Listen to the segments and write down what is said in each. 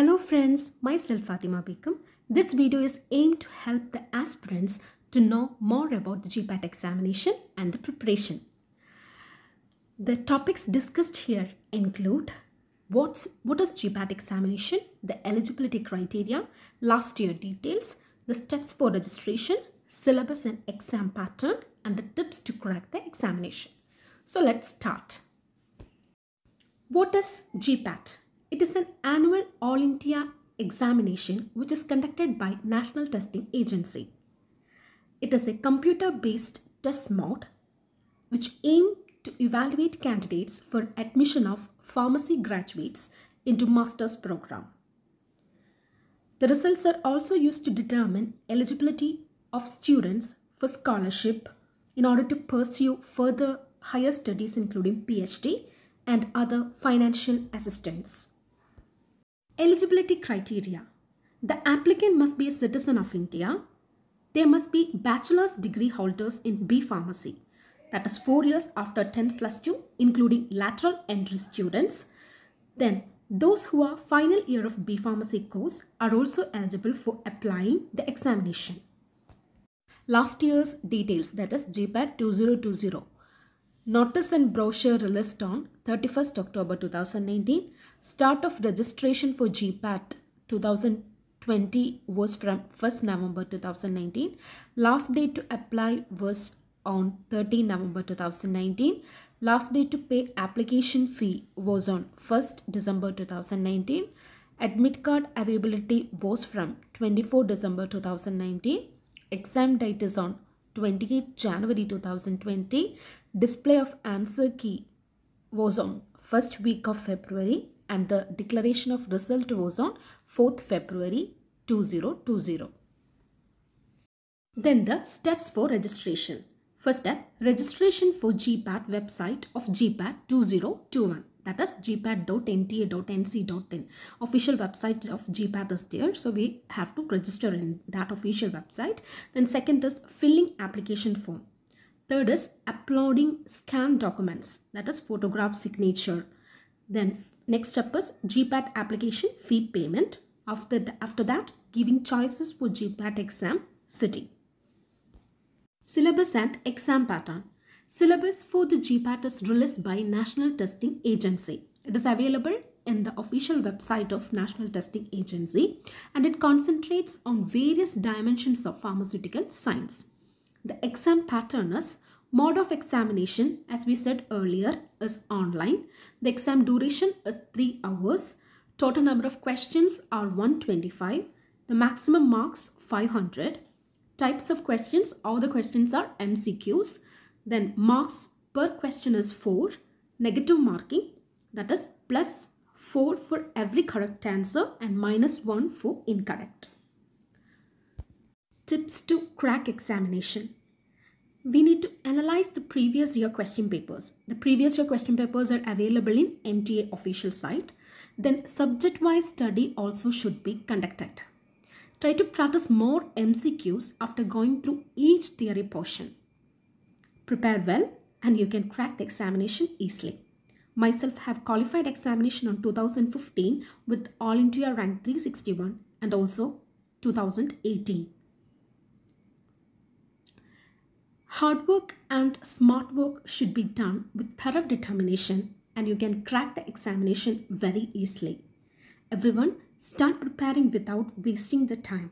Hello friends, myself Fatima Bikam. This video is aimed to help the aspirants to know more about the GPAT examination and the preparation. The topics discussed here include what's, what is GPAT examination, the eligibility criteria, last year details, the steps for registration, syllabus and exam pattern, and the tips to crack the examination. So let's start. What is GPAT? It is an annual All India examination which is conducted by National Testing Agency. It is a computer-based test mode which aims to evaluate candidates for admission of pharmacy graduates into master's program. The results are also used to determine eligibility of students for scholarship in order to pursue further higher studies including PhD and other financial assistance. Eligibility criteria. The applicant must be a citizen of India. They must be bachelor's degree holders in B pharmacy. That is 4 years after 10 plus 2 including lateral entry students. Then those who are final year of B pharmacy course are also eligible for applying the examination. Last year's details that is GPAT 2020. Notice and brochure released on 31st October 2019. Start of registration for GPAT 2020 was from 1st November 2019. Last date to apply was on 13 November 2019. Last date to pay application fee was on 1st December 2019. Admit card availability was from 24 December 2019. Exam date is on 28 January 2020, display of answer key was on 1st week of February and the declaration of result was on 4th February 2020. Then the steps for registration. First step, registration for GPAT website of GPAT 2021 that is gpat.nta.nc.in official website of gpat is there so we have to register in that official website then second is filling application form third is uploading scanned documents that is photograph signature then next step is gpat application fee payment after, the, after that giving choices for gpat exam city, syllabus and exam pattern Syllabus for the GPAT is released by National Testing Agency. It is available in the official website of National Testing Agency and it concentrates on various dimensions of pharmaceutical science. The exam pattern is mode of examination as we said earlier is online. The exam duration is 3 hours. Total number of questions are 125. The maximum marks 500. Types of questions, all the questions are MCQs. Then marks per question is 4. Negative marking that is plus 4 for every correct answer and minus 1 for incorrect. Tips to crack examination. We need to analyze the previous year question papers. The previous year question papers are available in NTA official site. Then subject-wise study also should be conducted. Try to practice more MCQs after going through each theory portion prepare well and you can crack the examination easily. Myself have qualified examination on 2015 with All India rank 361 and also 2018. Hard work and smart work should be done with thorough determination and you can crack the examination very easily. Everyone, start preparing without wasting the time.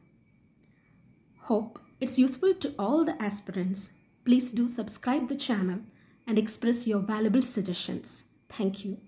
Hope it's useful to all the aspirants Please do subscribe the channel and express your valuable suggestions. Thank you.